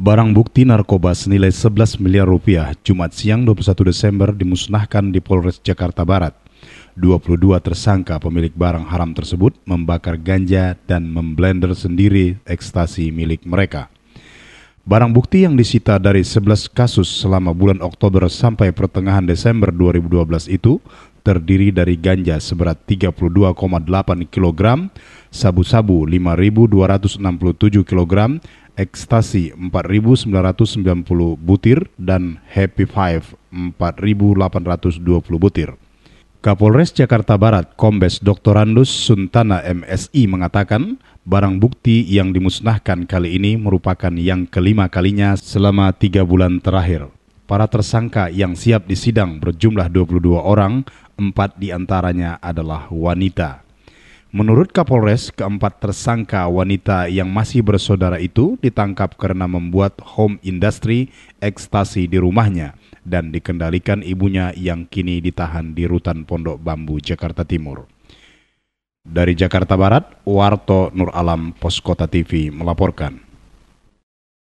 Barang bukti narkoba senilai 11 miliar rupiah Jumat siang 21 Desember dimusnahkan di Polres Jakarta Barat. 22 tersangka pemilik barang haram tersebut membakar ganja dan memblender sendiri ekstasi milik mereka. Barang bukti yang disita dari 11 kasus selama bulan Oktober sampai pertengahan Desember 2012 itu terdiri dari ganja seberat 32,8 kg, sabu-sabu 5.267 kg, Ekstasi 4.990 butir dan Happy Five 4.820 butir. Kapolres Jakarta Barat Kombes Dr. Randus Suntana MSI mengatakan barang bukti yang dimusnahkan kali ini merupakan yang kelima kalinya selama tiga bulan terakhir. Para tersangka yang siap disidang berjumlah 22 orang, empat diantaranya adalah wanita. Menurut Kapolres, keempat tersangka wanita yang masih bersaudara itu ditangkap karena membuat home industry ekstasi di rumahnya dan dikendalikan ibunya yang kini ditahan di rutan Pondok Bambu, Jakarta Timur. Dari Jakarta Barat, Warto Nur Alam, Poskota TV melaporkan.